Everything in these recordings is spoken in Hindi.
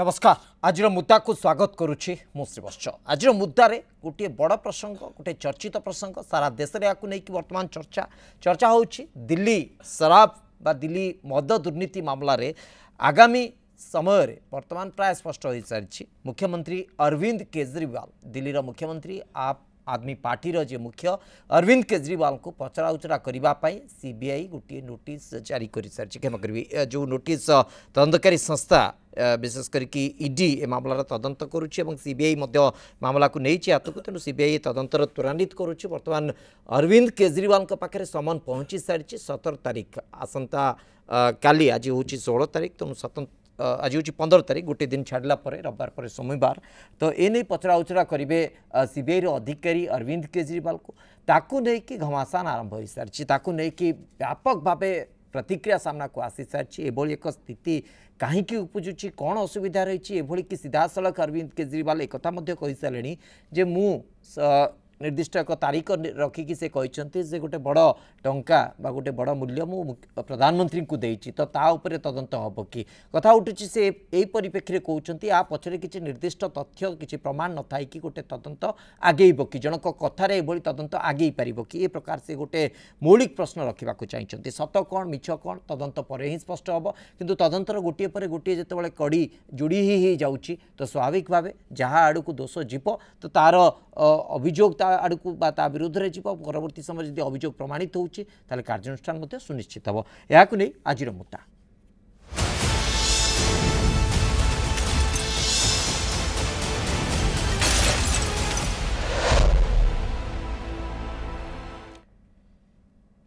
নমস্কার আজির মুদ্দাকু স্বাগত করুছি মু শ্রীবৎস আজির মুদ্দারে গোটিয়ে বড় প্রসঙ্গ গোটে চর্চিত প্রসঙ্গ সারা দেশের এখন নেই বর্তমান চর্চা চর্চা হচ্ছে দিল্লি শরাব বা দিল্লি মদ দুর্নীতি মামলার আগামী ସମୟରେ ବର୍ତ୍ତମାନ ପ୍ରାୟ ସ୍ପଷ୍ଟ ହୋଇସାରିଛି ମୁଖ୍ୟମନ୍ତ୍ରୀ ଅରବିନ୍ଦ କେଜରିୱାଲ ଦିଲ୍ଲୀର ମୁଖ୍ୟମନ୍ତ୍ରୀ ଆପ୍ आदमी पार्टी जे मुख्य अरविंद केजरीवाल को पचराउचरा करने सीबीआई गोटे नोटिस जारी कर सारी क्षमा करी जो नोटिस तदंतकारी संस्था विशेष करके इडी e ए मामलार तदंत करुँच मामला को नहीं हाथ को तेणु सीबीआई तदंतर त्वरान्वित करुच्च बर्तमान अरविंद केजरीवाल पाखे समन पहुँची सारी सतर तारीख आसंता काली आज हूँ षोह तारीख तेणु सतंत्र आज हूँ पंदर तारीख गोटे दिन छाड़ला रविवार पर सोमवार तो एने पचरा उचरा करेंगे सीबीआईर अधिकारी अरविंद केजरीवाल को ताकु नहीं कि घमासान आरंभ हो सारी नहीं कि व्यापक भाव प्रतिक्रिया सामना को आसी सारी एभली एक स्थिति कहीं उपजुच्च कौन असुविधा रही सीधा सड़क अरविंद केजरीवाल एक सारे जो निर्दिष्ट एक तारीख रखिकी से कहते जे गोटे बड़ टा गोटे बड़ मूल्य मु प्रधानमंत्री को देती तो तापर तदंत हम कि कथा उठुची से यही परिप्रेक्षी कहते या पचर किसी निर्दिष्ट तथ्य किसी प्रमाण न थी कि गोटे तदंत आगे कि जनक कथार ये तदंत आगे पार कि ए प्रकार से गोटे मौलिक प्रश्न रखा चाहते सत कौन मिछ कौन तदंत पर ही स्पष्ट हे कि तदंतर गोटे पर गोटे जिते कड़ी जोड़ी ही जाऊँगी तो स्वाभाविक भाव जहाँ आड़ को दोष जीव तो तार अभोग आड़क विरोध परवर्त समय जब अभोग प्रमाणित होती कार्यानुषान सुनिश्चित हो या आज मोटा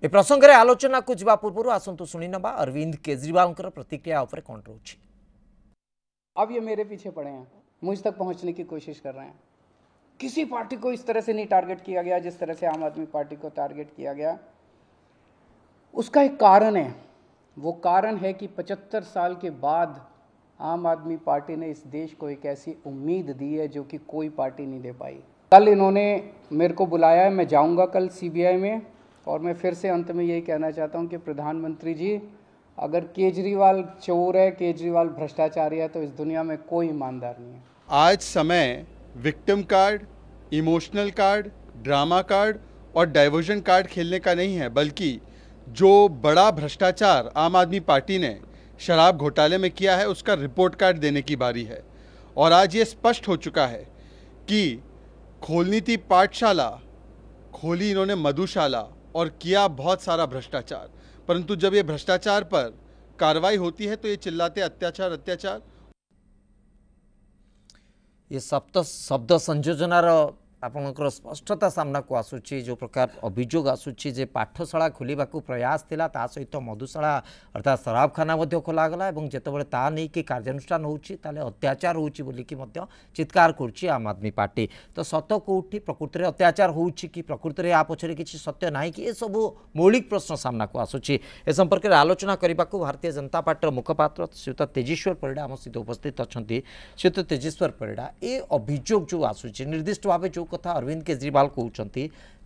ए प्रसंगे आलोचना को जवा पूर्व आसतु शुणिनवा अरविंद केजरीवाल प्रतिक्रिया कौन रोचे अब ये मेरे पीछे पड़े हैं मुझ तक पहुंचने की कोशिश कर रहे हैं किसी पार्टी को इस तरह से नहीं टारगेट किया गया जिस तरह से आम आदमी पार्टी को टारगेट किया गया उसका एक कारण है वो कारण है कि 75 साल के बाद आम आदमी पार्टी ने इस देश को एक ऐसी उम्मीद दी है जो कि कोई पार्टी नहीं दे पाई कल इन्होंने मेरे को बुलाया है मैं जाऊंगा कल सीबीआई में और मैं फिर से अंत में यही कहना चाहता हूं कि प्रधानमंत्री जी अगर केजरीवाल चोर है केजरीवाल भ्रष्टाचारी है तो इस दुनिया में कोई ईमानदार नहीं है आज समय victim card emotional card drama card और डाइवर्जन कार्ड खेलने का नहीं है बल्कि जो बड़ा भ्रष्टाचार आम आदमी पार्टी ने शराब घोटाले में किया है उसका रिपोर्ट कार्ड देने की बारी है और आज ये स्पष्ट हो चुका है कि खोलनी थी पाठशाला खोली इन्होंने मधुशाला और किया बहुत सारा भ्रष्टाचार परंतु जब ये भ्रष्टाचार पर कार्रवाई होती है तो ये चिल्लाते अत्याचार अत्याचार ये सप्त शब्द संयोजनार आपणकर स्पष्टता सामना को आसूची जो प्रकार अभोग आसूची पाठशाला को प्रयास सहित मधुशाला अर्थात शराबखाना खोलगला जितेबाद ता नहीं कि कार्यानुषान होत्याचार होलिकी चित्कार करम आदमी पार्टी तो सत कौटी प्रकृति में अत्याचार हो प्रकृति में या पचर किसी सत्य ना कि सब मौलिक प्रश्न सामना को आसूची ए संपर्क में आलोचना करने को भारतीय जनता पार्टी मुखपात्र श्रीयुक्त तेजेश्वर पीड़ा आम सहित उपस्थित अच्छा श्रीयुक्त तेजेश्वर पीड़ा ये अभोग जो आसूरी निर्दिष्ट भाव जो कथा अरविंद केजरीवाल कौन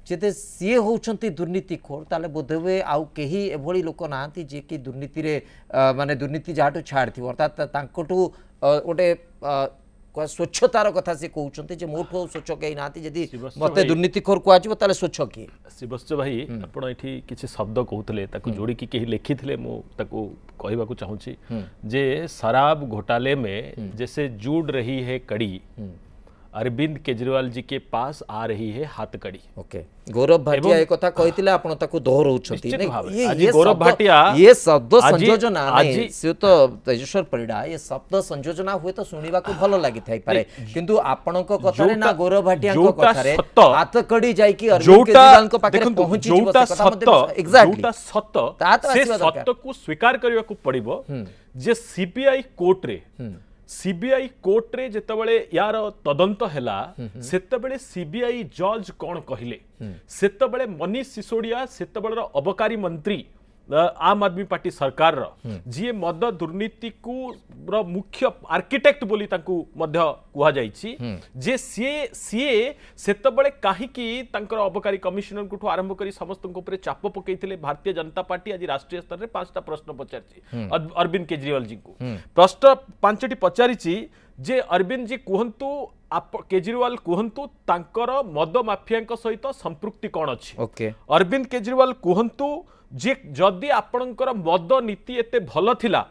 जेत सीए हूँ दुर्नीतिखोर तेल बोध हुए आउ कहीं एभली लोक नहांती जेकि दुर्नीति मानने दुर्नीति जहाँ छाड़ थी अर्थात गोटे स्वच्छतार कथा से कहते मोट स्वच्छ कहीं नादी मत दुर्नीतिखोर कह स्वच्छ किए शिवस्व भाई आपठी किसी शब्द कहते जोड़ी कहीं लिखी कह चाहिए जे शराब घोटाले में जैसे जुड़ रही है कड़ी अरविंद केजरीवाल जी के पास आ रही है हाथकड़ी ओके गौरव भाटिया एक कथा कहतिले आपण ताकू दोहरौछंती ये ये गौरव भाटिया ये शब्द संयोजना आजी से तो तेजेश्वर परिडा ये शब्द संयोजना हुए तो सुनिबा को भलो लागि थाई पारे किंतु आपण को कथा रे ना गौरव भाटिया को कथा रे हाथकड़ी जाई की अरविंद केजरीवाल को पाखे पहुंची जीव कथा मते एग्जैक्टली जोटा सत्य से सत्य को स्वीकार करबा को पड़िबो हम्म। जे सीपीआई कोर्ट रे हम्म। ସିବିଆଇ କୋର୍ଟରେ ଯେତେବେଳେ ୟାର ତଦନ୍ତ ହେଲା ସେତେବେଳେ ସିବିଆଇ ଜଜ୍ କ'ଣ କହିଲେ ସେତେବେଳେ ମନୀଷ ସିସୋଡିଆ ସେତେବେଳର ଅବକାରୀ ମନ୍ତ୍ରୀ आम आदमी पार्टी सरकार जी मद दुर्नीति को मुख्य आर्किटेक्ट बोली कहुई जे सी सी सेतबले कहीं अबकारी कमिशनर को आरंभ कर समस्त चाप पकई भारतीय जनता पार्टी आज राष्ट्रीय स्तर में पांचटा प्रश्न पचार अरविंद केजरीवाल जी को प्रश्न पांच टी जे अरविंद जी कहतु केजरीवाल कहतु मद माफिया सहित संप्रति कौन अच्छी अरविंद केजरीवाल कहतु ଯେ ଯଦି ଆପଣଙ୍କର ମଦ ନୀତି ଏତେ ଭଲ ଥିଲା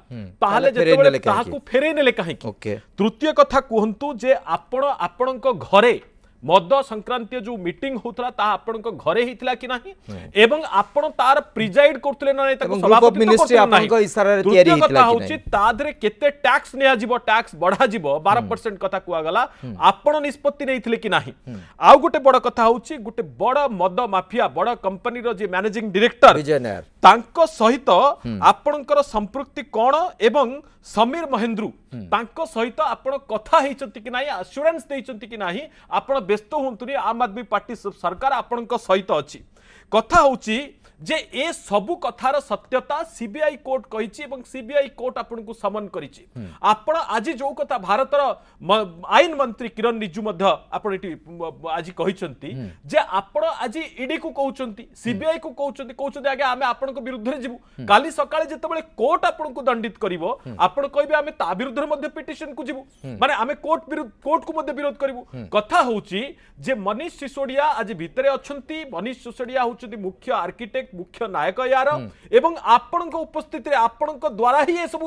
ତାହେଲେ ଯେତେବେଳେ ତାହାକୁ ଫେରେଇ ନେଲେ କାହିଁକି ତୃତୀୟ କଥା କୁହନ୍ତୁ ଯେ ଆପଣ ଆପଣଙ୍କ ଘରେ ମଦ ସଂକ୍ରାନ୍ତୀୟ ଯୋଉ ମିଟିଂ ହଉଥିଲା ତାହା ଆପଣଙ୍କ ଘରେ ହେଇଥିଲା କି ନାହିଁ ଏବଂ ଆପଣ ତାର ପ୍ରିଜାଇଡ କରୁଥିଲେ ନା ନାହିଁ କଥା ହଉଛି ତା ଦେହରେ କେତେ ଟ୍ୟାକ୍ସ ନିଆଯିବ ଟ୍ୟାକ୍ସ ବଢାଯିବ ବାର ପରସେଣ୍ଟ କଥା କୁହାଗଲା ଆପଣ ନିଷ୍ପତ୍ତି ନେଇଥିଲେ କି ନାହିଁ ଆଉ ଗୋଟେ ବଡ କଥା ହଉଛି ଗୋଟେ ବଡ ମଦ ମାଫିଆ ବଡ କମ୍ପାନୀର ଯିଏ ତାଙ୍କ ସହିତ ଆପଣଙ୍କର ସମ୍ପୃକ୍ତି କଣ ଏବଂ ସମୀର ମହେନ୍ଦ୍ର तांको सहित आपण कथा हे छथि कि नाही एश्योरेंस दे छथि कि नाही आपण व्यस्त होनतुनी आम आदमी पार्टी सरकार आपणक सहित अछि କଥା ହେଉଛି ଯେ ଏସବୁ କଥାର ସତ୍ୟତା ସିବିଆଇ କୋର୍ଟ କହିଛି ଏବଂ ସିବିଆଇ କୋର୍ଟ ଆପଣଙ୍କୁ ସମନ କରିଛି ଆପଣ ଆଜି ଯେଉଁ କଥା ଭାରତର ଆଇନ ମନ୍ତ୍ରୀ କିରଣ ରିଜୁ ମଧ୍ୟ ଆପଣ ଏଠି ଆଜି କହିଛନ୍ତି ଯେ ଆପଣ ଆଜି ଇଡିକୁ କହୁଛନ୍ତି ସିବିଆଇକୁ କହୁଛନ୍ତି କହୁଛନ୍ତି ଆଜ୍ଞା ଆମେ ଆପଣଙ୍କ ବିରୁଦ୍ଧରେ ଯିବୁ କାଲି ସକାଳେ ଯେତେବେଳେ କୋର୍ଟ ଆପଣଙ୍କୁ ଦଣ୍ଡିତ କରିବ ଆପଣ କହିବେ ଆମେ ତା ବିରୁଦ୍ଧରେ ମଧ୍ୟ ପିଟିସନକୁ ଯିବୁ ମାନେ ଆମେ କୋର୍ଟ ବିରୁଦ୍ଧ କୋର୍ଟକୁ ମଧ୍ୟ ବିରୋଧ କରିବୁ କଥା ହେଉଛି ଯେ ମନୀଷ ସିସୋଡିଆ ଆଜି ଭିତରେ ଅଛନ୍ତି ମନୀଷ ସିସୋଡିଆ या हूँ मुख्य आर्किटेक्ट मुख्य नायक यार एवं आपण उपस्थित आपण द्वारा ही सब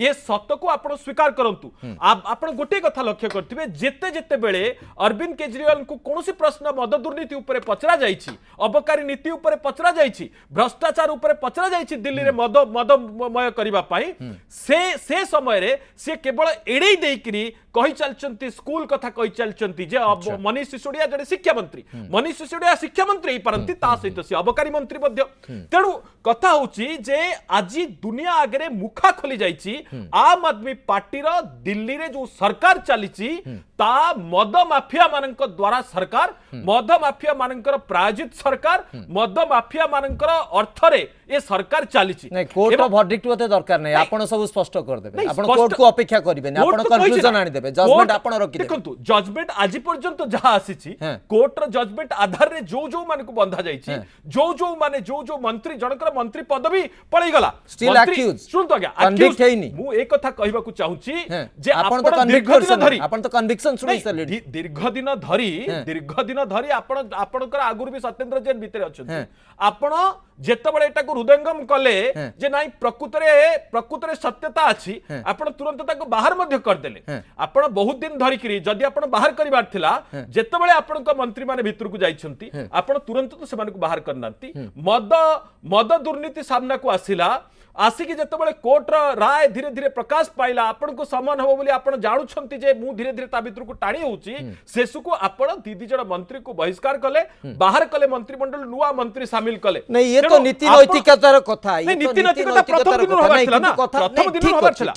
ये सत को आप स्वीकार करूँ आप गोटे कथा लक्ष्य करेंगे जिते जिते बेले अरविंद केजरीवाल को कौन प्रश्न मद दुर्नीति पचरा जा अबकारी नीति पचरा जा भ्रष्टाचार उपर पचरा जा दिल्ली में मद मदमय करने से समय सी केवल एड़े मनी सिसोडिया जे शिक्षा मन्त्री मनिष सिसोडिया शिक्षा मन्त्री है पार सहित सि अबकारी मन्त्री मध्य ते कथा जे आज दुनिया आगर मुखा खली खोलिन्छ आम आदमी पर्टी दिल्ली रे जो सरकार र ता मद माफिया मान द्वारा सरकार हम्म। मद माफिया मान प्रायोजित सरकार हम्म। मद माफिया मान अर्थ ये सरकार चली भर्डिक्ट मत दरकार नहीं आप सब स्पष्ट करदे अपेक्षा करजमेंट आज पर्यटन जहां आसी कोर्टर जजमेंट आधार में जो जो मान बंधा जा हाँ। जो जो माने जो जो मंत्री जनक मंत्री पदवी पलगला शुणु एक चाहिए सेंसुराइज कर लेडी दीर्घ दिन धरी दीर्घ दिन धरी आपण आपणकर आगुर भी सत्येंद्र जैन भीतर अछि आपण ଯେତେବେଳେ ଏଟାକୁ ହୃଦୟଙ୍ଗମ କଲେ ଯେ ନାଇଁ ପ୍ରକୃତରେ ପ୍ରକୃତରେ ସତ୍ୟତା ଅଛି ଆପଣ ତୁରନ୍ତ ତାକୁ ବାହାର ମଧ୍ୟ କରିଦେଲେ ଆପଣ ବହୁତ ଦିନ ଧରିକିରି ଯଦି ଆପଣ ବାହାର କରିବାର ଥିଲା ଯେତେବେଳେ ଆପଣଙ୍କ ମନ୍ତ୍ରୀମାନେ ଭିତରକୁ ଯାଇଛନ୍ତି ଆପଣ ତୁରନ୍ତ ତ ସେମାନଙ୍କୁ ବାହାର କରିନାହାନ୍ତି ମଦ ମଦ ଦୁର୍ନୀତି ସାମ୍ନାକୁ ଆସିଲା आसिक जितेबाला कोर्टर राय धीरे धीरे प्रकाश पाइला आपन को समान हो बोली आपन जानुछंति जे धीरे धीरे ता भीतर को टाणी होची सेसु को आपन दीदी जड़ मंत्री को बहिष्कार कले बाहर कले मंत्रिमंडल नुवा मंत्री शामिल कले तो नीति नैतिकता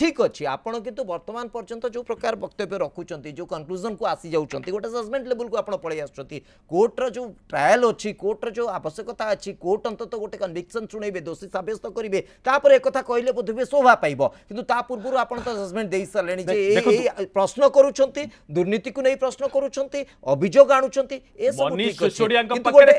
ठीक अछि आपन किंतु वर्तमान जो प्रकार वक्तव्य रखुछंति जो कंक्लूजन को आसी जाउछंति गोटे जजमेंट लेवल को आपन पढै आछंति कोर्टर जो ट्रायल अछि कोर्टर जो आवश्यकता अछि कोर्ट अंततः गोटे कन्विक्शन सुनैबे दोषी सब्यस्त करेंगे ପରେ ଏକଥା କହିଲେ ବୋଧହୁଏ ଶୋଭା ପାଇବ କିନ୍ତୁ ତା ପୂର୍ବରୁ ଆପଣ ତ ଜଜମେଣ୍ଟ ଦେଇସାରିଲେଣି ଯେ ଏ ପ୍ରଶ୍ନ କରୁଛନ୍ତି ଦୁର୍ନୀତିକୁ ନେଇ ପ୍ରଶ୍ନ କରୁଛନ୍ତି ଅଭିଯୋଗ ଆଣୁଛନ୍ତି ଏସବୁ ଠିକ୍ ଅଛି କିନ୍ତୁ ଗୋଟେ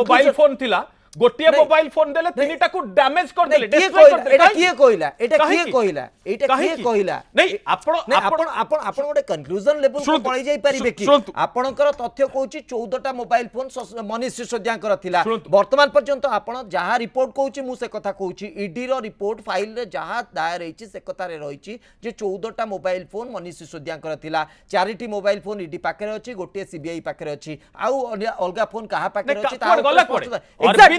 ମୋବାଇଲ ଫୋନ୍ ଥିଲା ଗୋଟିଏ ମୋବାଇଲ ଫୋନ ଦେଲେ ତିନିଟାକୁ ଡ୍ୟାମେଜ କରିଦେଲେ ଏଇଟା କିଏ କହିଲା ଏଇଟା କିଏ କହିଲା ଏଇଟା କିଏ କହିଲା ନାଇଁ ଆପଣ ଆପଣ ଆପଣ ଆପଣ ଗୋଟେ କନକ୍ଲୁଜନ ଲେବୁଲ ପଳେଇ ଯାଇ ପାରିବେ କି ଆପଣଙ୍କର ତଥ୍ୟ କହୁଛି 14ଟା ମୋବାଇଲ ଫୋନ ମନୀଷ ସିସୋଦିଆଙ୍କର ଥିଲା ବର୍ତ୍ତମାନ ପର୍ଯ୍ୟନ୍ତ ଆପଣ ଯାହା ରିପୋର୍ଟ କହୁଛି ମୁଁ ସେ କଥା କହୁଛି ଇଡି ର ରିପୋର୍ଟ ଫାଇଲରେ ଯାହା ଦାୟର ହେଇଛି ସେ କଥାରେ ରହିଛି ଯେ 14ଟା ମୋବାଇଲ ଫୋନ ମନୀଷ ସିସୋଦିଆଙ୍କର ଥିଲା ଚାରିଟି ମୋବାଇଲ ଫୋନ ଇଡି ପାଖରେ ଅଛି ଗୋଟିଏ ସିବିଆଇ ପାଖରେ ଅଛି ଆଉ ଅଲଗା ଫୋନ କାହା ପାଖରେ ଅଛି ତା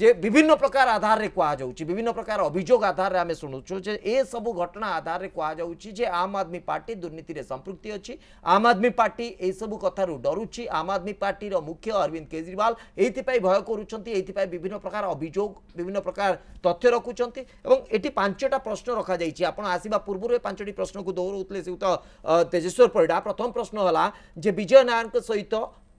যে বিভিন্ন প্রকার আধারে কুযাচ্ছে বিভিন্ন প্রকার অভিযোগ আধারে আমি শুণুছু যে এসবু ঘটনা আধারে কুযাচ্ছে যে আম আদমি পার্টি দুর্নীতি সম্পৃক্তি অছি আম আদমি পার্টি এইসবু কথার ডরুচি আম আদমি পার্টির মুখ্য অরবিন্দ কেজরিওয়াল এইপাই ভয় করছেন এইপাই বিভিন্ন প্রকার অভিযোগ বিভিন্ন প্রকার তথ্য রকুচার এবং এটি পাঁচটা প্রশ্ন রখা যাই আপনার আসবা পূর্ব পাঁচটি প্রশ্নক দৌড়ে শ্রীযুক্ত তেজেশ্বর পরিডা প্রথম প্রশ্ন হল যে বিজয় নায়ক সহিত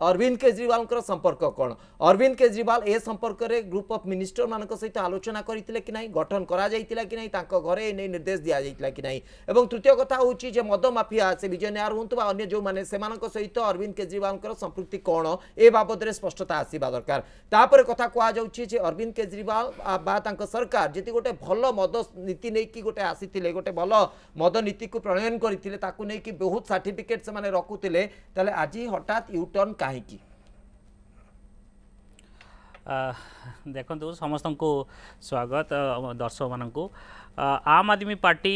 অরবিন্দ কেজরিওয়ালঙ্কর সম্পর্ক কোণ অরবিন্দ কেজরিওয়াল এ সম্পর্কের গ্রুপ অফ মিনিষ্টর মান সহিত আলোচনা করে কি না গঠন করা যাই কি না তাঁর ঘরে এই নির্দেশ দিয়া যাই কি না এবং তৃতীয় কথা হচ্ছে যে মদ মাফিয়া সে বিজয় নেয়ার হুম বা অন্য যে সে সহিত অরবিন্দ কেজরিওয়ালঙ্কর সম্পৃক্তি কোণ এ বাবদে স্পষ্টতা আসবা দরকার তাপরে কথা কুযাচ্ছে যে অরবিন্দ কেজরিওয়াল বা তাঁর সরকার যেটি গোটে ভাল মদ নীতি নেই গোটে আসিলে গোটে ভাল মদ নীতি প্রণয়ন করে তাকে বহু সার্টিফিকেট সে রাখুলে তাহলে আজ হঠাৎ ইউটর্ন କାହିଁକି ଦେଖନ୍ତୁ ସମସ୍ତଙ୍କୁ ସ୍ୱାଗତ ଦର୍ଶକମାନଙ୍କୁ ଆମ୍ ଆଦମୀ ପାର୍ଟି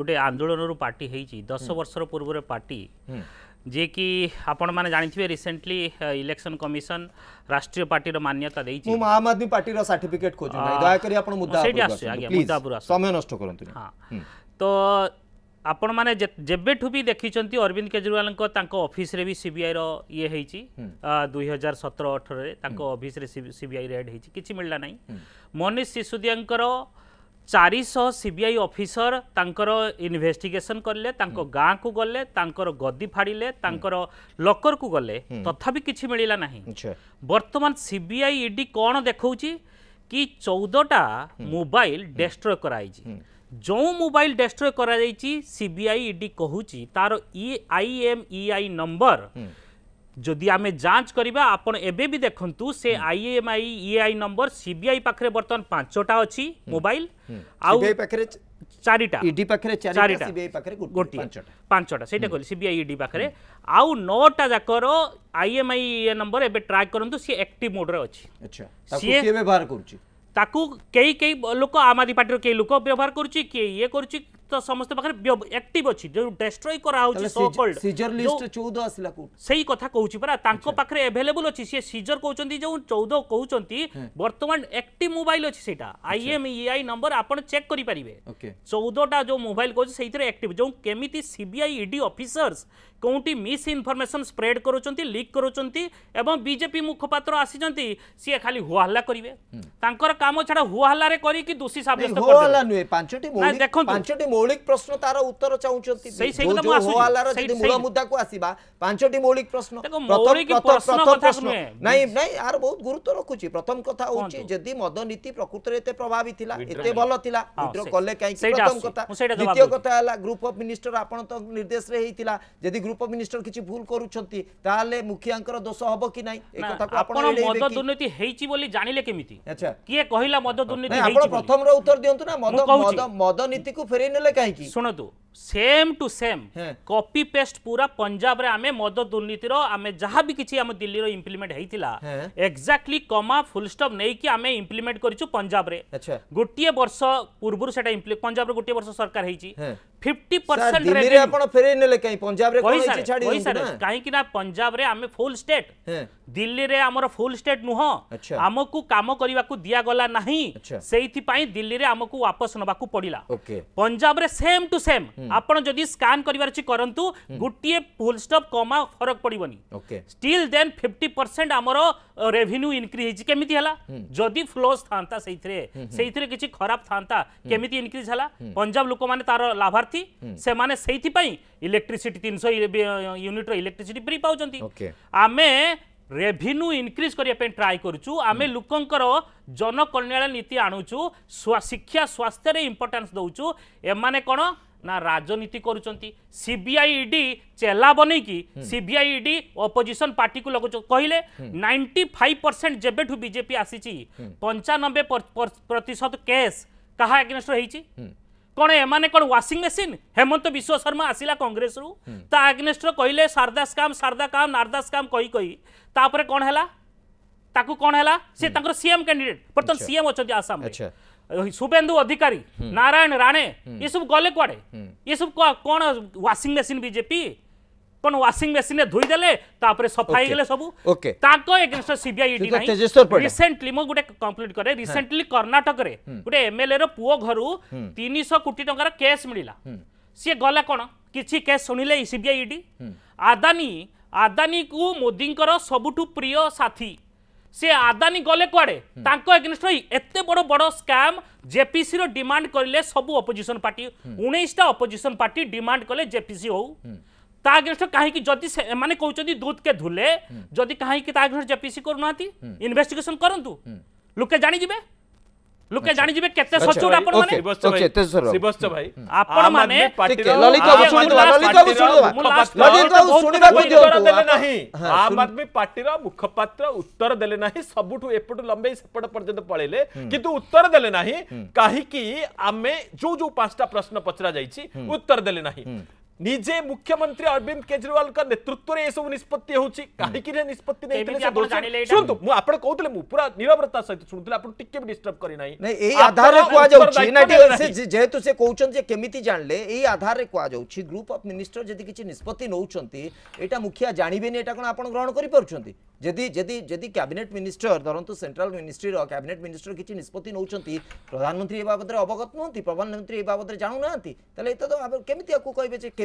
ଗୋଟେ ଆନ୍ଦୋଳନରୁ ପାର୍ଟି ହେଇଛି ଦଶ ବର୍ଷର ପୂର୍ବର ପାର୍ଟି ଯିଏକି ଆପଣମାନେ ଜାଣିଥିବେ ରିସେଣ୍ଟଲି ଇଲେକ୍ସନ୍ କମିଶନ ରାଷ୍ଟ୍ରୀୟ ପାର୍ଟିର ମାନ୍ୟତା ଦେଇଛି ମୁଁ ଆମ୍ ଆଦମୀ ପାର୍ଟିର ସାର୍ଟିଫିକେଟ୍ ଖୋଜୁନାହିଁ ଦୟାକରି ଆପଣ ମୁଦ୍ଦା ସେଇଠି ଆସୁଛି ଆଜ୍ଞା ମୁଦ୍ଦା ଉପରୁ ଆସୁ ସମୟ ନଷ୍ଟ କରନ୍ତୁ ହଁ ତ ଆପଣମାନେ ଯେବେଠୁ ବି ଦେଖିଛନ୍ତି ଅରବିନ୍ଦ କେଜରିୱାଲଙ୍କ ତାଙ୍କ ଅଫିସରେ ବି ସିବିଆଇର ଇଏ ହେଇଛି ଦୁଇ ହଜାର ସତର ଅଠରରେ ତାଙ୍କ ଅଫିସରେ ସିବିଆଇ ରେଡ୍ ହେଇଛି କିଛି ମିଳିଲା ନାହିଁ ମନୀଷ ସିସୋଦିଆଙ୍କର ଚାରିଶହ ସିବିଆଇ ଅଫିସର ତାଙ୍କର ଇନଭେଷ୍ଟିଗେସନ୍ କଲେ ତାଙ୍କ ଗାଁକୁ ଗଲେ ତାଙ୍କର ଗଦି ଫାଡ଼ିଲେ ତାଙ୍କର ଲକରକୁ ଗଲେ ତଥାପି କିଛି ମିଳିଲା ନାହିଁ ବର୍ତ୍ତମାନ ସିବିଆଇ ଇଡି କ'ଣ ଦେଖାଉଛି କି ଚଉଦଟା ମୋବାଇଲ ଡେଷ୍ଟ୍ରୟ କରାଯାଇଛି ଯେଉଁ ମୋବାଇଲ ଡେଷ୍ଟ୍ରୟ କରାଯାଇଛି ସିବିଆଇ ଇଡି କହୁଛି ତାର E I M E I number ଯଦି ଆମେ ଯାଞ୍ଚ କରିବା ଆପଣ ଏବେ ବି ଦେଖନ୍ତୁ ସେ IMEI E I number CBI ପାଖରେ ବର୍ତ୍ତମାନ ପାଞ୍ଚଟା ଅଛି ମୋବାଇଲ ଆଉ ପାଖରେ ଚାରିଟା ଇଡି ପାଖରେ ଚାରିଟା ଗୋଟିଏ ପାଞ୍ଚଟା ସେଇଟା କହିଲି ସିବିଆଇ ଇଡି ପାଖରେ ଆଉ ନଅଟା ଯାକର ଆଇଏମ୍ଆଇ ନମ୍ବର ଏବେ ଟ୍ରାକ୍ କରନ୍ତୁ ସିଏ ଆକ୍ଟିଭ୍ ମୋଡ଼ରେ ଅଛି ସିଏ ବ୍ୟବହାର କରୁଛି ताकू कई कई लोक आम आदमी पार्टी कई लोक व्यवहार करुच्ची ये करुच्ची ତ ସମସ୍ତ ପାଖରେ ଆକ୍ଟିଭ ଅଛି ଯୋଉ ଡେଷ୍ଟ୍ରୟ କରାହେଉଛି ଚଉଦ ଆସିଲା ସେଇ କଥା କହୁଛି ପରା ତାଙ୍କ ପାଖରେ ଆଭେଲେବୁଲ୍ ଅଛି ସିଏ ସିଜର କହୁଛନ୍ତି ଯେଉଁ ଚଉଦ କହୁଛନ୍ତି ବର୍ତ୍ତମାନ ଆକ୍ଟିଭ୍ ମୋବାଇଲ୍ ଅଛି ସେଇଟା ଆଇଏମ୍ଇଆଇ ନମ୍ବର ଆପଣ ଚେକ୍ କରିପାରିବେ ଚଉଦଟା ଯୋଉ ମୋବାଇଲ କହୁଛି ସେଇଥିରେ ଆକ୍ଟିଭ୍ ଯୋଉ କେମିତି ସିବିଆଇ ଇଡି ଅଫିସର୍ସ କେଉଁଠି ମିସ୍ ଇନଫର୍ମେସନ୍ ସ୍ପ୍ରେଡ୍ କରୁଛନ୍ତି ଲିକ୍ କରୁଛନ୍ତି ଏବଂ ବିଜେପି ମୁଖପାତ୍ର ଆସିଛନ୍ତି ସିଏ ଖାଲି ହୁଆହଲ୍ଲା କରିବେ ତାଙ୍କର କାମ ଛଡ଼ା ହୁଆହଲ୍ଲାରେ କରିକି ଦୋଷୀ ସାବ୍ୟସ୍ତ ଦେଖନ୍ତୁ মৌলিক প্রশ্ন তার উত্তর চাহুচন্তি হওয়ালার যদি মূল মুদ্দাকু আসিবা পাঁচটি মৌলিক প্রশ্ন প্রথম প্রশ্ন নাই নাই আর বহুত গুরুত্ব রাখুছি প্রথম কথা হচ্ছে যদি মদ নীতি প্রকৃতরে এতে প্রভাবী লা এতে ভাল লা উইড্র কলে কাইকি প্রথম কথা দ্বিতীয় কথা হল গ্রুপ অফ মিনিষ্টর আপন তো নির্দেশে হইতিলা যদি গ্রুপ অফ মিনিষ্টর কিছু ভুল করুছন্তি তাহলে মুখিয়াঙ্কর দোষ হব কি নাই এই কথা আপন মদ দুর্নীতি হেইছি বলি জানিলে কেমিতি আচ্ছা কিয়ে কহিলা মদ দুর্নীতি হেইছি আপন প্রথম উত্তর দিয়ন্তু না মদ মদ মদ নীতিকু ফেরাই নেলে କଲେ କାହିଁକି ଶୁଣନ୍ତୁ same to same copy paste ପୁରା ପଞ୍ଜାବରେ ଆମେ ମଦ ଦୁର୍ନୀତିର ଆମେ ଯାହା ବି କିଛି ଆମ ଦିଲ୍ଲୀର ଇମ୍ପ୍ଲିମେଣ୍ଟ ହେଇଥିଲା ଏକ୍ଜାକ୍ଟଲି କମା ଫୁଲ ଷ୍ଟପ୍ ନେଇକି ଆମେ ଇମ୍ପ୍ଲିମେଣ୍ଟ କରିଛୁ ପଞ୍ଜାବରେ ଗୋଟିଏ ବର୍ଷ ପୂର୍ବରୁ ସେଟା ପଞ୍ଜାବରେ ଗୋଟିଏ ବର୍ଷ ସରକାର ହେଇଛି फिफ्टी परसेंट आपण फेरे नेले काही पंजाब रे कोण इच्छा छाडी होई सर काही की ना पंजाब रे आमे फुल स्टेट दिल्ली रे आमर फुल स्टेट नुह आमकू काम करिवा को दिया गला नाही सेइथि पई दिल्ली रे आमकू वापस नबा को पडिला पंजाब रे सेम टू सेम आपण जदी स्कैन करिवार छि करंतु गुटिए फुल स्टॉप कमा फरक पडिबनी स्टिल देन 50% आमर रेवेन्यू इनक्रीज केमिति हला जदी फ्लोस थांता सेइथरे सेइथरे किछि खराब थांता केमिति इनक्रीज हला पंजाब लोक माने तार लाभार প্রার্থী সে সেইপাই ইলেকট্রিসিটি তিনশো ইউনিট্র ইলেকট্রিসিটি ফ্রি পাচ্ছেন আমি ରେଭିନ୍ୟୁ ଇନକ୍ରିଜ୍ କରିବା ପାଇଁ ଟ୍ରାଏ କରୁଛୁ ଆମେ ଲୋକଙ୍କର ଜନକଲ୍ୟାଣ ନୀତି ଆଣୁଛୁ ଶିକ୍ଷା ସ୍ୱାସ୍ଥ୍ୟରେ ଇମ୍ପୋର୍ଟାନ୍ସ ଦେଉଛୁ ଏମାନେ କ'ଣ ନା ରାଜନୀତି କରୁଛନ୍ତି ସିବିଆଇଡି ଚେଲା ବନେଇକି ସିବିଆଇଡି ଅପୋଜିସନ ପାର୍ଟିକୁ ଲଗାଉଛ କହିଲେ ନାଇଣ୍ଟି ଫାଇଭ୍ ପରସେଣ୍ଟ ଯେବେଠୁ ବିଜେପି ଆସିଛି ପଞ୍ଚାନବେ ପ୍ରତିଶତ କେସ୍ କାହା ଏଗେନଷ୍ଟରେ ହେଇଛି କ'ଣ ଏମାନେ କ'ଣ ୱାସିଂ ମେସିନ୍ ହେମନ୍ତ ବିଶ୍ୱ ଶର୍ମା ଆସିଲା କଂଗ୍ରେସରୁ ତା ଆଗ୍ନେଷ୍ଟର କହିଲେ ସାରଦା ସ୍କାମ୍ ସାରଦା କାମ୍ ନାରଦା ସ୍କାମ୍ କହି କହି ତାପରେ କ'ଣ ହେଲା ତାକୁ କ'ଣ ହେଲା ସେ ତାଙ୍କର ସିଏମ୍ କ୍ୟାଣ୍ଡିଡେଟ୍ ବର୍ତ୍ତମାନ ସିଏମ୍ ଅଛନ୍ତି ଆସାମରେ শুভেন্দু অধিকারী নারায়ণ রাণে এসব গলে কুয়াড়ে এসব কোণ ওয়াশিং মেসিন বিজেপি কোন ওয়াশিং মেশিনে ধুই দেলে তাপরে সফা হয়ে গেলে সব ওকে তাঙ্ক এগেনস্ট সিবিআই ইডি নাই রিসেন্টলি মো গুটে কমপ্লিট করে রিসেন্টলি কর্ণাটক রে গুটে এমএলএ র পুও ঘরু 300 কোটি টাকার কেস মিলিলা সি গলা কোন কিছি কেস শুনিলে সিবিআই ইডি আদানি আদানি কু মোদিঙ্কর সবুঠু প্রিয় সাথী সে আদানি গলে কুয়াড়ে তাঙ্ক এগেনস্ট এতে বড় বড় স্ক্যাম জেপিসি ডিমান্ড করলে সবু অপোজিশন পার্টি উনিশটা অপোজিশন পার্টি ডিমান্ড কলে জেপিসি হোক अगेंस्ट कहीं जदि मैंने कहते दूध के धुले जदि कहीं अगेंस्ट जेपीसी करना इनभेस्टिगेसन करूँ लुके जाजे लुके जाजे आम आदमी पार्टी मुखपात्र उत्तर देना सब लंबे सेपट पर्यटन पलैले कि उत्तर देना कहीं आम जो जो पांचटा प्रश्न पचरा जा उत्तर देना निजे मुख्यमंत्री अरविंद केजरीवाल का नेतृत्व में यह सब निष्पत्ति होती कहीं निष्पत्ति शुणु कहते तो पूरा निरवरता सहित शुणुते डिस्टर्ब करना जेहेतु से कहते जान जानले यही आधार में क्या ग्रुप अफ मिनिस्टर जी किसी निष्पत्ति नौटा मुखिया जानवे नहीं आप ग्रहण कर कैबिनेट मिनिस्टर धरतु सेंट्रल मिनिस्ट्री कैबिनेट मिनिस्टर किसी निष्पत्ति नौ प्रधानमंत्री ये बाबद अवगत नुहत प्रधानमंत्री ये बाबद जानूना तो कमी कहते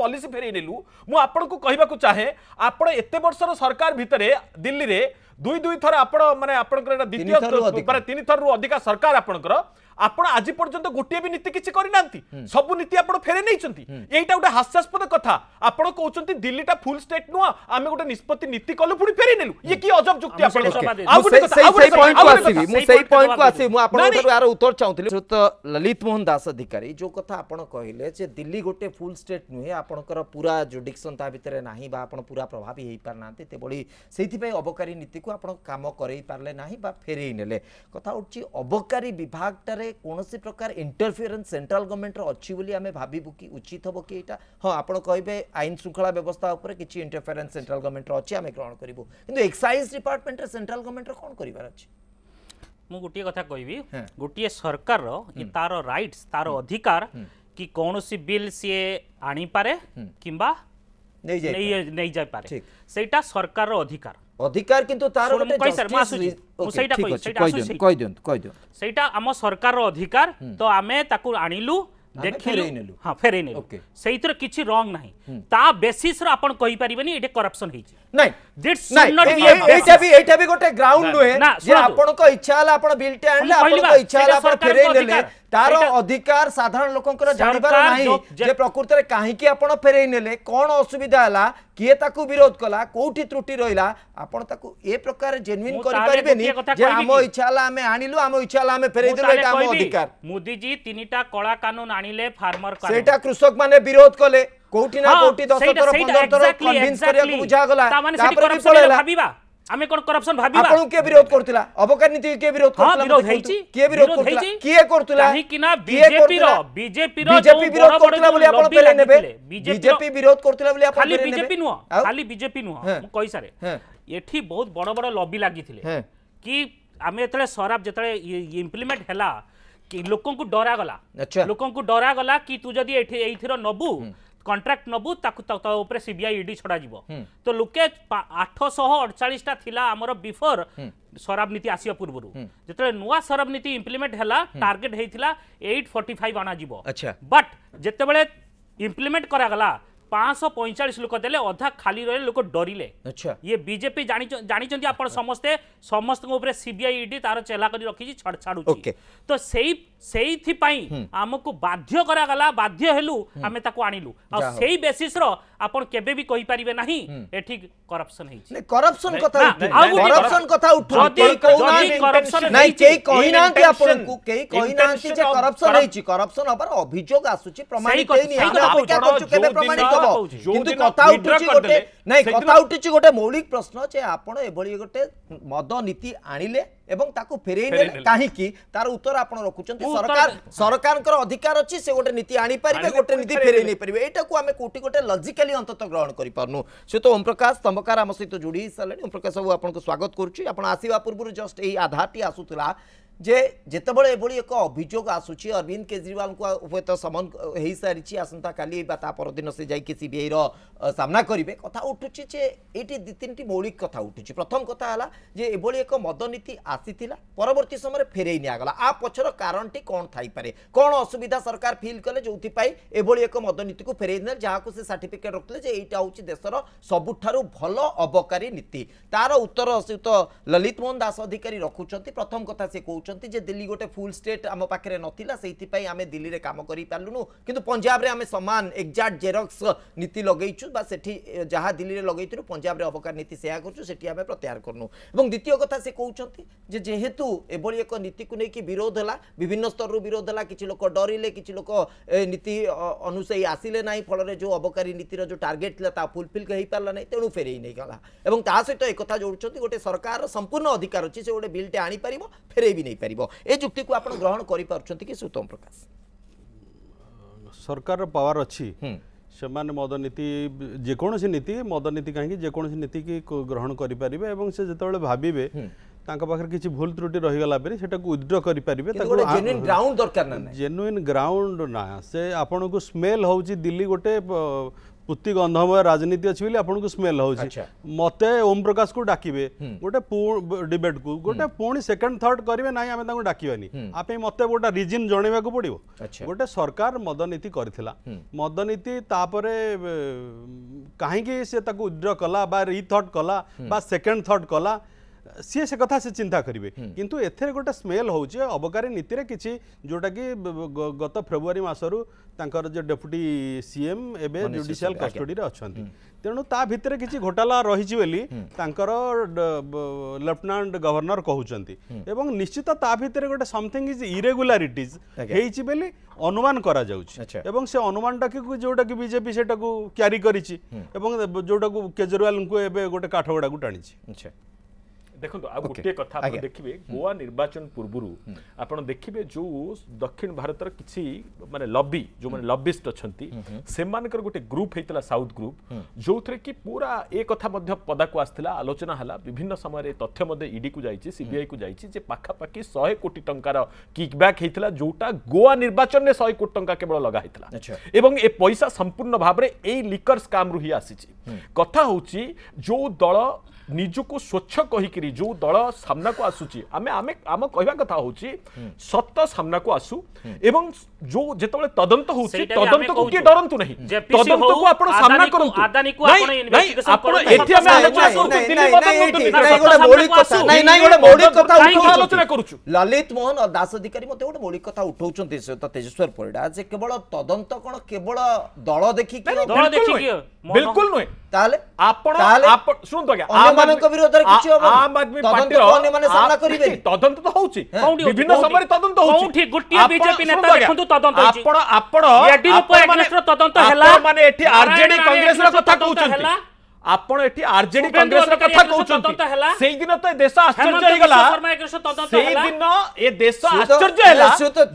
पॉलिसी फेरे नेलु मु आपण को कहबा को चाहे आपण एते वर्षर सरकार भितरे दिल्ली रे दुई दुई थर आपण माने आपण को द्वितीय थरा तीन थरा रु अधिका सरकार आपण ଆପଣ ଆଜି ପର୍ଯ୍ୟନ୍ତ ଗୋଟିଏ ବି ନୀତି କିଛି କରିନାହାନ୍ତି ସବୁ ନୀତି ଆପଣ ଫେରେଇ ନେଇଛନ୍ତି ଏଇଟା ଗୋଟେ ହାସ୍ୟାସ୍ପଦ କଥା ଆପଣ କହୁଛନ୍ତି ଦିଲ୍ଲୀଟା ଫୁଲ ଷ୍ଟେଟ୍ ନୁହଁ ଆମେ ଗୋଟେ ନିଷ୍ପତ୍ତି ନୀତି କଲୁ ପୁଣି ଫେରେଇ ନେଲୁ ଇଏ କି ଅଜବ ଯୁକ୍ତି ଆପଣ ଆଉ ଗୋଟେ କଥା ଆଉ ଗୋଟେ ପଏଣ୍ଟକୁ ଆସିବି ମୁଁ ସେଇ ପଏଣ୍ଟକୁ ଆସିବି ମୁଁ ଆପଣଙ୍କଠାରୁ ଏହାର ଉତ୍ତର ଚାହୁଁଥିଲି ଶ୍ରୁତ ଲଲିତ ମୋହନ ଦାସ ଅଧିକାରୀ ଯୋଉ କଥା ଆପଣ କହିଲେ ଯେ ଦିଲ୍ଲୀ ଗୋଟେ ଫୁଲ ଷ୍ଟେଟ୍ ନୁହେଁ ଆପଣଙ୍କର ପୁରା ଜୁଡିକ୍ସନ୍ ତା ଭିତରେ ନାହିଁ ବା ଆପଣ ପୁରା ପ୍ରଭାବୀ ହେଇପାରିନାହାନ୍ତି ତେଭଳି ସେଇଥିପାଇଁ ଅବକାରୀ ନୀତିକୁ ଆପଣ କାମ କରେଇ ପାରିଲେ ନାହିଁ ବା ଫେରେଇ ନେଲେ କଥା ହେଉଛି ଅବକାରୀ ବିଭାଗଟାରେ কৌশি প্রকার ইন্টরফিয়ারেন্স সেন্ট্রাল গভর্নমেন্টর অছি বলে আমি ভাবু কি উচিত হব কি এটা হ্যাঁ আপনার কে আইন শৃঙ্খলা ব্যবস্থা উপরে কিছু ইন্টরফিয়ারেন্স সেন্ট্রাল গভর্নমেন্টর অছি আমি গ্রহণ করবু কিন্তু এক্সাইজ ডিপার্টমেন্টের সেন্ট্রাল গভর্নমেন্টর কোণ করবার আছে ମୁଁ ଗୋଟିଏ କଥା କହିବି ଗୋଟିଏ ସରକାରର ତାର ରାଇଟ୍ସ ତାର ଅଧିକାର କି କୌଣସି ବିଲ୍ ସିଏ ଆଣିପାରେ କିମ୍ବା ନେଇଯାଇପାରେ ସେଇଟା ସରକାରର ଅଧିକାର অধিকার কিন্তু তার গোটে সেইটা কই সেইটা আসুছি কই দিয়ন্তু কই দিয়ন্তু সেইটা আম সরকারর অধিকার তো আমি তাকু আনিলু দেখিলু হ্যাঁ ফেরাই নেলু সেইতির কিছু রং নাই তা বেসিসর আপন কই এটা করপশন হইছে নাই ଦିଟ୍ ସୁଡ୍ ନଟ୍ ବି ଏଇଟା ବି ଏଇଟା ବି ଗୋଟେ ଗ୍ରାଉଣ୍ଡ ନୁହେଁ ଯେ ଆପଣଙ୍କ ଇଚ୍ଛା ହେଲା ଆପଣ ବିଲ୍ ଟେ ଆଣିଲେ ଆପଣଙ୍କ ଇଚ୍ଛା ହେଲା ଆପଣ ଫେରେଇ ନେଲେ ତାର ଅଧିକାର ସାଧାରଣ ଲୋକଙ୍କର ଜାଣିବାର ନାହିଁ ଯେ ପ୍ରକୃତରେ କାହିଁକି ଆପଣ ଫେରେଇ ନେଲେ କଣ ଅସୁବିଧା ହେଲା କିଏ ତାକୁ ବିରୋଧ କଲା କୋଉଠି ତ୍ରୁଟି ରହିଲା ଆପଣ ତାକୁ ଏ ପ୍ରକାର ଜେନୁଇନ୍ କରିପାରିବେନି ଯେ ଆମ ଇଚ୍ଛା ହେଲା ଆମେ ଆଣିଲୁ ଆମ ଇଚ୍ଛା ହେଲା ଆମେ ଫେରେଇ ଦେଲୁ ଏଇଟା ଆମ ଅଧିକାର ମୋଦିଜୀ ତିନିଟା କଳା କାନୁନ ଆଣିଲେ ଫାର୍ମର ସେଇଟା କୃଷକମାନେ ବିରୋଧ କଲେ কোটি না কোটি 10 ଥର 15 ଥର কনভিন্স করিয়া বুঝা গলা তামানে সেটি করাপশন ভাবিবা আমি কোন করাপশন ভাবিবা আপন কে বিরোধ করতিলা অবকার নীতি কে বিরোধ করতিলা বিরোধ হইছি কে বিরোধ করতিলা কে করতিলা কাহি না বিজেপি র বিজেপি র বিজেপি বিরোধ করতিলা বলি আপন পেলে নেবে বিজেপি বিরোধ করতিলা বলি আপন খালি বিজেপি নুহ খালি বিজেপি নুহ মু কই সারে এঠি বহুত বড় বড় লবি লাগিছিলে কি আমি যেতলে সরাব যেতলে ইমপ্লিমেন্ট হেলা লোকଙ୍କୁ ଡରାଗଲା ଲୋକଙ୍କୁ ଡରାଗଲା କି ତୁ ଯଦି ଏଠି ଏଇଥିର ନବୁ কন্ট্রাক্ট নবু তাকে তা উপরে সিবিআই ইডি ছড়া যাব তো লোকে আঠশহ অড়চাশটা লা আমার বিফোর শরাব নীতি আসা পূর্ব যেত নূয়া শরাব নীতি ইমপ্লিমেন্ট হল টার্গেট হয়েছিল এইট ফর্টি ফাইভ অণাযিব বট যেতবে ইমপ্লিমেন্ট করাগলা পাঁচশহ পঁয়চাশ লোক দেলে অধা খালি রহলে লোক ডরিলে ইয়ে বিজেপি জাঁচান আপনার সমস্তে সমস্ত উপরে সিবিআই ইডি তার চেলা করে রখিছি ছাড়ুছি তো সেই সেইপাই আমি বাধ্য করাগলা বাধ্য হেলু আমি তাকে আনিলু আর সেই বেসিসর আপনার কেবে বি কইপারে না এটি করপশন হয়েছে করপশন কথা করপশন কথা উঠুনি করপশন নাই কেই কই না কি আপনাকে কেই কই না যে অভিযোগ আসুচি প্রমাণিত হব কিন্তু কথা উঠুছি গোটে নাই কথা উঠুছি গোটে মৌলিক প্রশ্ন যে আপন এভাবে গোটে মদ নীতি আনিলে ଏବଂ ତାକୁ ଫେରେଇ ନେଲେ କାହିଁକି ତାର ଉତ୍ତର ଆପଣ ରଖୁଛନ୍ତି ସରକାର ସରକାରଙ୍କର ଅଧିକାର ଅଛି ସେ ଗୋଟେ ନୀତି ଆଣିପାରିବେ ଗୋଟେ ନୀତି ଫେରେଇ ନେଇପାରିବେ ଏଇଟାକୁ ଆମେ କୋଉଠି ଗୋଟେ ଲଜିକାଲି ଅନ୍ତତଃ ଗ୍ରହଣ କରିପାରୁନୁ ସେ ତ ଓମପ୍ରକାଶ ସ୍ତମ୍ଭକାର ଆମ ସହିତ ଯୋଡ଼ି ହେଇସାରିଲେଣି ଓମପ୍ରକାଶ ବାବୁ ଆପଣଙ୍କୁ ସ୍ୱାଗତ କରୁଛି ଆପଣ ଆସିବା ପୂର୍ବରୁ ଜଷ୍ଟ ଏଇ ଆଧାରଟି ଆସୁଥିଲା ଯେ ଯେତେବେଳେ ଏଭଳି ଏକ ଅଭିଯୋଗ ଆସୁଛି ଅରବିନ୍ଦ କେଜରିୱାଲଙ୍କୁ ହୁଏତ ସମନ ହେଇସାରିଛି ଆସନ୍ତାକାଲି ବା ତା ପରଦିନ ସେ ଯାଇକି ସିବିଆଇର ସାମ୍ନା କରିବେ କଥା ଉଠୁଛି ଯେ ଏଇଠି ଦୁଇ ତିନିଟି ମୌଳିକ କଥା ଉଠୁଛି ପ୍ରଥମ କଥା ହେଲା ଯେ ଏଭଳି ଏକ ମଦନୀତି আসিলা পরবর্তী সময় ফেরাই নিগলা আ পছর কারণটি কম থাইপরে কোণ অসুবিধা সরকার ফিল কলে যেপাই এভাবে এক মদনীতিকে ফেরাই নেলে যা সে সার্টিফিকেট রখিলে যে এইটা হচ্ছে দেশের সবুঠার ভাল অবকারী নীতি তার উত্তর শ্রীযুক্ত ললিত মোহন দাস অধিকারী রখুচার প্রথম কথা সে কৌন যে দিল্লি গোটে ফুল স্টেট আম পাখে নথিলা সেইপাই আমি দিল্লিরে কাম করে পারলুনু কিন্তু পঞ্জাবরে আমি সমান এক্জাক্ট জেরক্স নীতি লগাইছু বা সেটি যা দিল্লিরে লগাইছিল পঞ্জাবরে অবকার নীতি সেয়া করছু সেটি আমি প্রত্যাহার করনু এবং দ্বিতীয় কথা সে কৌন ଯେ ଯେହେତୁ ଏଭଳି ଏକ ନୀତିକୁ ନେଇକି ବିରୋଧ ହେଲା ବିଭିନ୍ନ ସ୍ତରରୁ ବିରୋଧ ହେଲା କିଛି ଲୋକ ଡରିଲେ କିଛି ଲୋକ ନୀତି ଅନୁସାୟୀ ଆସିଲେ ନାହିଁ ଫଳରେ ଯେଉଁ ଅବକାରୀ ନୀତିର ଯେଉଁ ଟାର୍ଗେଟ୍ ଥିଲା ତାହା ଫୁଲଫିଲ୍ ହେଇପାରିଲା ନାହିଁ ତେଣୁ ଫେରେଇ ନେଇଗଲା ଏବଂ ତା ସହିତ ଏକଥା ଯୋଡ଼ୁଛନ୍ତି ଗୋଟେ ସରକାରର ସମ୍ପୂର୍ଣ୍ଣ ଅଧିକାର ଅଛି ସେ ଗୋଟେ ବିଲ୍ଟେ ଆଣିପାରିବ ଫେରେଇ ବି ନେଇପାରିବ ଏ ଯୁକ୍ତିକୁ ଆପଣ ଗ୍ରହଣ କରିପାରୁଛନ୍ତି କି ସୁତ୍ତମ ପ୍ରକାଶ ସରକାରର ପାୱାର ଅଛି ସେମାନେ ମଦନୀତି ଯେକୌଣସି ନୀତି ମଦନୀତି କାହିଁକି ଯେକୌଣସି ନୀତିକି ଗ୍ରହଣ କରିପାରିବେ ଏବଂ ସେ ଯେତେବେଳେ ଭାବିବେ ତାଙ୍କ ପାଖରେ କିଛି ଭୁଲ ତ୍ରୁଟି ରହିଗଲା ପରେ ସେଟାକୁ ୱିଥଡ୍ର କରିପାରିବେ ଜେନୁଇନ୍ ଗ୍ରାଉଣ୍ଡ ନା ସେ ଆପଣଙ୍କୁ ସ୍ମେଲ୍ ହେଉଛି ଦିଲ୍ଲୀ ଗୋଟେ ପୁତି ଗନ୍ଧମୟ ରାଜନୀତି ଅଛି ବୋଲି ଆପଣଙ୍କୁ ସ୍ମେଲ୍ ହେଉଛି ମୋତେ ଓମ୍ ପ୍ରକାଶକୁ ଡାକିବେ ଗୋଟେ ଡିବେଟ୍କୁ ଗୋଟେ ପୁଣି ସେକେଣ୍ଡ ଥର୍ଡ କରିବେ ନାହିଁ ଆମେ ତାଙ୍କୁ ଡାକିବାନି ଆ ପାଇଁ ମୋତେ ଗୋଟେ ରିଜିନ୍ ଜଣେଇବାକୁ ପଡ଼ିବ ଗୋଟେ ସରକାର ମଦନୀତି କରିଥିଲା ମଦନୀତି ତାପରେ କାହିଁକି ସେ ତାକୁ ଉଦ୍ର କଲା ବା ରିଥଟ୍ କଲା ବା ସେକେଣ୍ଡ ଥର୍ଡ କଲା সি সে কথা সে চিন্তা করবে কিন্তু এর গোটে স্মেল হচ্ছে অবকারী নীতি কিছু যেটা কি গত ফেব্রুয়ারি মাসর তাঁর যে ডেপুটি সিএম এবে জুডিশিয়াল কষ্টডি অনেক তেমন তা ভিতরে কিছু ঘোটালা রয়েছে বলে তাঁর লেফটেনাট গভর্নর কুমার এবং নিশ্চিত তা ভিতরে গোটে সমথিং ইজ ইরেগুলারিটিজ হয়েছে বলে অনুমান করা যাচ্ছে এবং সে অনুমানটাকে যেটা কি বিজেপি সেটা ক্যারি করেছি এবং যেটা কেজরিওয়াল এবে গোটে কাঠগড়া টাণিছে আচ্ছা ଦେଖନ୍ତୁ ଆଉ ଗୋଟିଏ କଥା ଆପଣ ଦେଖିବେ ଗୋଆ ନିର୍ବାଚନ ପୂର୍ବରୁ ଆପଣ ଦେଖିବେ ଯେଉଁ ଦକ୍ଷିଣ ଭାରତର କିଛି ମାନେ ଲବି ଯେଉଁମାନେ ଲବିଷ୍ଟ ଅଛନ୍ତି ସେମାନଙ୍କର ଗୋଟେ ଗ୍ରୁପ୍ ହେଇଥିଲା ସାଉଥ୍ ଗ୍ରୁପ୍ ଯେଉଁଥିରେ କି ପୁରା ଏ କଥା ମଧ୍ୟ ପଦାକୁ ଆସିଥିଲା ଆଲୋଚନା ହେଲା ବିଭିନ୍ନ ସମୟରେ ତଥ୍ୟ ମଧ୍ୟ ଇଡିକୁ ଯାଇଛି ସିବିଆଇକୁ ଯାଇଛି ଯେ ପାଖାପାଖି ଶହେ କୋଟି ଟଙ୍କାର କିକ୍ବ୍ୟାକ୍ ହେଇଥିଲା ଯେଉଁଟା ଗୋଆ ନିର୍ବାଚନରେ ଶହେ କୋଟି ଟଙ୍କା କେବଳ ଲଗା ହେଇଥିଲା ଏବଂ ଏ ପଇସା ସମ୍ପୂର୍ଣ୍ଣ ଭାବରେ ଏଇ ଲିକର ସ୍କାମ୍ରୁ ହିଁ ଆସିଛି କଥା ହେଉଛି ଯେଉଁ ଦଳ ନିଜକୁ ସ୍ୱଚ୍ଛ କହିକିରି ଯେଉଁ ଦଳ ସାମ୍ନାକୁ ଆସୁଛି ଆମେ ଆମେ ଆମ କହିବା କଥା ହେଉଛି ସତ ସାମ୍ନାକୁ ଆସୁ ଏବଂ ଯେଉଁ ଯେତେବେଳେ ତଦନ୍ତ ହେଉଛି ତଦନ୍ତକୁ କିଏ ଡରନ୍ତୁ ନାହିଁ ତଦନ୍ତକୁ ଆପଣ ସାମ୍ନା କରନ୍ତୁ ଆପଣ ଏଠି ଆମେ ଆଲୋଚନା କରୁଛୁ ଦିଲ୍ଲୀ ଆଲୋଚନା କରୁଛୁ ଲଲିତ ମୋହନ ଦାସ ଅଧିକାରୀ ମଧ୍ୟ ଗୋଟେ ମୌଳିକ କଥା ଉଠଉଛନ୍ତି ତେଜେଶ୍ୱର ପରିଡ଼ା ଯେ କେବଳ ତଦନ୍ତ କ'ଣ କେବଳ ଦଳ ଦେଖିକି ବିଲକୁଲ ନୁହେଁ ତାହେଲେ ଆପଣ ଶୁଣନ୍ତୁ ଆଜ୍ଞା ସେମାନଙ୍କ ବିରୋଧରେ କିଛି ହବ ଆମ୍ ଆଦମୀ ପାର୍ଟିର ଅନ୍ୟମାନେ ସାମ୍ନା କରିବେ ତଦନ୍ତ ତ ହଉଛି ବିଭିନ୍ନ ସମୟରେ ତଦନ୍ତ ହଉଛି କୋଉଠି ଗୋଟିଏ ବିଜେପି ନେତା ଦେଖନ୍ତୁ ତଦନ୍ତ ହଉଛି ଆପଣ ଆପଣ ୟାଡିୟୁରପ୍ପା ଏଗ୍ନେଷ୍ଟର ତଦନ୍ତ ହେଲା ମାନେ ଏଠି ଆରଜେଡି କଂଗ୍ରେସର କଥା କହୁଛନ୍ତି आपण एठी आरजेडी कांग्रेस रा कथा कहउछन्ती सेइ दिन त देश आश्चर्य हेगला सेइ दिन ए देश आश्चर्य हेला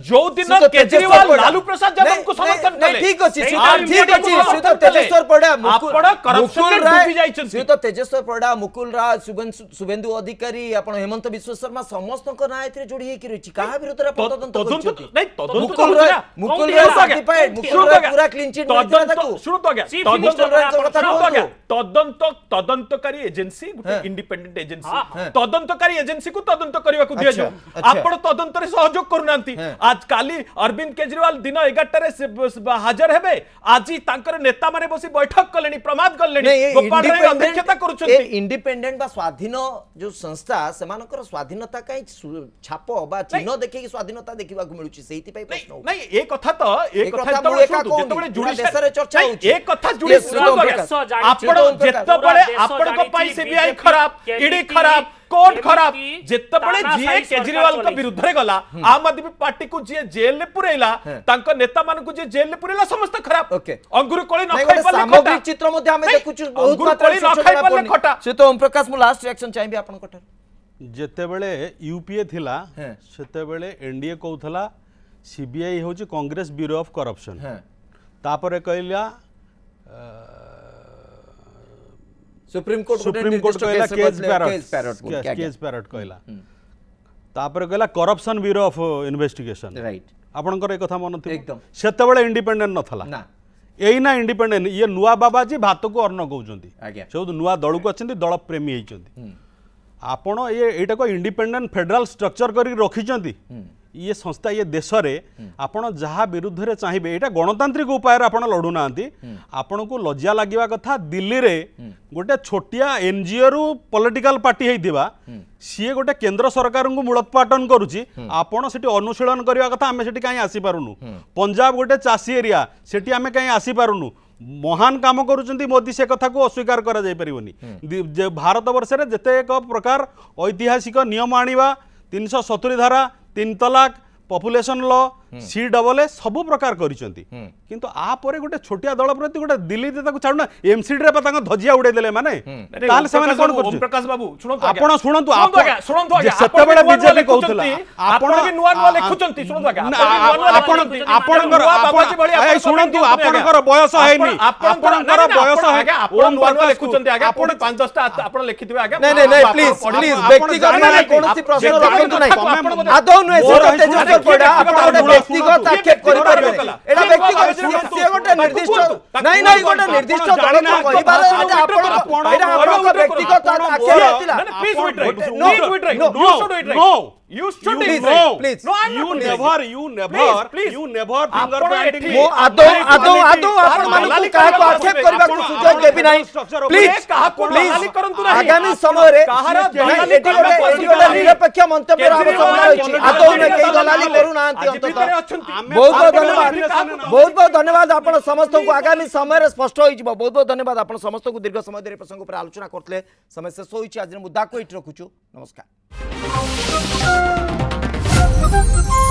जो दिन केजरीवाल लालू प्रसाद जब उनको समर्थन कले ठीक अछि ठीक अछि सुत तेजस्वर पडा आपण करप्शन डूबी जाइछन्ती सुत तेजस्वर पडा मुकुल राज सुभेंदु अधिकारी आपण हेमंत विश्व शर्मा समस्त को नायत्र जुडी हे किरछि का विरुद्ध रा पदतंत कहउछन्ती नै तदंत मुकुल मुकुल राज पाए मुकुल पूरा क्लीन चिट तदंत सुनतो गया तदंत तदंत तदंतकारी एजेंसी गुटे इंडिपेंडेंट एजेंसी तदंतकारी एजेंसी को तदंत करबा को दियो आपण तदंत रे सहयोग करुनांती आज काली अरविंद केजरीवाल दिन 11टा रे हाजर हेबे आज तांकर नेता माने बसी बैठक कलेनी प्रमाद कलेनी गोपाल रे अध्यक्षता करूछंती इंडिपेंडेंट बा स्वाधीन जो संस्था समानकर स्वाधीनता काई छाप बा चिन्ह देखे की स्वाधीनता देखबा को मिलुची सेहिती पई प्रश्न नहीं ए कथा त ए कथा त जुडिशियल रे चर्चा होची ए कथा जुडिशियल आपण जे ଯେତେବେଳେ ଆପଣଙ୍କ ପାଇଁ ସିବିଆଇ ଖରାପ ଇଡି ଖରାପ କୋର୍ଟ ଖରାପ ଯେତେବେଳେ ଯିଏ କେଜରିୱାଲଙ୍କ ବିରୁଦ୍ଧରେ ଗଲା ଆମ୍ ଆଦମୀ ପାର୍ଟିକୁ ଯିଏ ଜେଲରେ ପୁରେଇଲା ତାଙ୍କ ନେତାମାନଙ୍କୁ ଯିଏ ଜେଲରେ ପୁରେଇଲା ସମସ୍ତେ ଖରାପ ଅଙ୍ଗୁରୁ କୋଳି ନ ଖାଇ ପାରିଲେ ଖଟା ଚିତ୍ର ମଧ୍ୟ ଆମେ ଦେଖୁଛୁ ବହୁତ ମାତ୍ରାରେ ନ ଖାଇ ପାରିଲେ ଖଟା ସେ ତ ଓମ୍ ପ୍ରକାଶ ମୁଁ ଲାଷ୍ଟ ରିଆକ୍ସନ ଚାହିଁବି ଆପଣଙ୍କ ଠାରୁ ଯେତେବେଳେ ୟୁପିଏ ଥିଲା ସେତେବେଳେ ଏନଡିଏ କହୁଥିଲା ସିବିଆଇ ହେଉଛି କଂଗ୍ରେସ ବ୍ୟୁରୋ ଅଫ୍ କରପସନ୍ ତାପରେ କହିଲା ସୁପ୍ରିମ କୋର୍ଟ ସୁପ୍ରିମ କୋର୍ଟ କହିଲା କେସ୍ ପ୍ୟାରଟ୍ କେସ୍ ପ୍ୟାରଟ୍ କହିଲା ତାପରେ କହିଲା corruption bureau of investigation right ଆପଣଙ୍କର ଏ କଥା ମନ ଥିବ ସେତେବେଳେ ଇଣ୍ଡିପେଣ୍ଡେଣ୍ଟ ନଥିଲା ଏଇନା ଇଣ୍ଡିପେଣ୍ଡେଣ୍ଟ ଇଏ ନୂଆ ବାବା ଯେ ଭାତକୁ ଅର୍ଣ୍ଣ କହୁଛନ୍ତି ସବୁ ନୂଆ ଦଳକୁ ଅଛନ୍ତି ଦଳ ପ୍ରେମୀ ହେଇଛନ୍ତି ଆପଣ ଇଏ ଏଇଟାକୁ ଇଣ୍ଡିପେଣ୍ଡେଣ୍ଟ ଫେଡେରାଲ ଷ୍ଟ୍ରକ୍ଚର କରିକି ରଖିଛନ୍ତି ଇଏ ସଂସ୍ଥା ଇଏ ଦେଶରେ ଆପଣ ଯାହା ବିରୁଦ୍ଧରେ ଚାହିଁବେ ଏଇଟା ଗଣତାନ୍ତ୍ରିକ ଉପାୟରେ ଆପଣ ଲଢ଼ୁନାହାନ୍ତି ଆପଣଙ୍କୁ ଲଜ୍ଜା ଲାଗିବା କଥା ଦିଲ୍ଲୀରେ ଗୋଟେ ଛୋଟିଆ ଏନ୍ଜିଓରୁ ପଲିଟିକାଲ ପାର୍ଟି ହେଇଥିବା ସିଏ ଗୋଟେ କେନ୍ଦ୍ର ସରକାରଙ୍କୁ ମୂଳୋତ୍ପାଟନ କରୁଛି ଆପଣ ସେଠି ଅନୁଶୀଳନ କରିବା କଥା ଆମେ ସେଠି କାହିଁ ଆସିପାରୁନୁ ପଞ୍ଜାବ ଗୋଟେ ଚାଷୀ ଏରିଆ ସେଠି ଆମେ କାହିଁ ଆସିପାରୁନୁ মহান কাম করছেন মোদি সে কথা অস্বীকার করা যাই পারি ভারতবর্ষের যেতে এক প্রকার ঐতিহাসিক নিয়ম আনবা তিনশো সতুরি ধারা তিন তলাক population law C double A সবু প্রকার করছেন কিন্তু আপরে গোটে ছোটিয়া দল প্রতি গোটে দিল্লিতে তাকে ছাড়ুন এমসিডি রে তাকে ধজিয়া উড়াই দেলে মানে তাহলে সেমানে কোন করছে প্রকাশ বাবু শুনন্তু আপন শুনন্তু আপন শুনন্তু আগে সেতবেলে বিজেপি কউতলা আপন কি নুয়া নুয়া লিখুচন্তি শুনন্তু আগে আপন আপনকৰ আপন শুনন্তু আপনকৰ বয়স হেইনি আপনকৰ বয়স হে আপন নুয়া নুয়া লিখুচন্তি আগে আপন 5-10টা আপন লিখিতিবে আগে নাই নাই প্লিজ প্লিজ ব্যক্তিগত কোনসি প্রশ্ন রাখন্তু নাই আদৌ নুয়ে সেটা তেজস্বর পড়া আপন ব্যক্তিগত আক্ষেপ করি পারবে এটা ব্যক্তিগত সে গোটে নির্দিষ্ট নাই নাই গোটে নির্দিষ্ট দল করি পারে এটা আপন এটা আপনক ব্যক্তিগত আক্ষেপ ছিল no no no You should you decide. No. Please. No, I'm you not never, you never, please, please. you never finger pointing. ମୁଁ ଆଦୌ ଆଦୌ ଆଦୌ ଆପଣମାନଙ୍କୁ କାହାକୁ ଆକ୍ଷେପ କରିବାକୁ ସୁଯୋଗ ଦେବି ନାହିଁ ପ୍ଲିଜ୍ କାହାକୁ ଦଲାଲି କରନ୍ତୁ ନାହିଁ ଆଗାମୀ ସମୟରେ କାହାର ଦଲାଲି କରିବା ଗୋଟେ ନିରପେକ୍ଷ ମନ୍ତବ୍ୟର ଆବଶ୍ୟକତା ରହିଛି ଆଦୌ ଆମେ କେହି ଦଲାଲି କରୁନାହାନ୍ତି ଅନ୍ତତଃ ବହୁତ ବହୁତ ଧନ୍ୟବାଦ ବହୁତ ବହୁତ ଧନ୍ୟବାଦ ଆପଣ ସମସ୍ତଙ୍କୁ ଆଗାମୀ ସମୟରେ ସ୍ପଷ୍ଟ ହୋଇଯିବ ବହୁତ ବହୁତ ଧନ୍ୟବାଦ ଆପଣ ସମସ୍ତଙ୍କୁ ଦୀର୍ଘ ସମୟ ଧରି ପ୍ରସଙ୍ଗ ଉପରେ ଆଲୋଚନା କରୁଥିଲେ ସମୟ ଶେଷ ହୋଇଛି ଆଜିର ମୁଦାକୁ ଏଇଠି ରଖୁଛୁ ନମସ୍କାର Música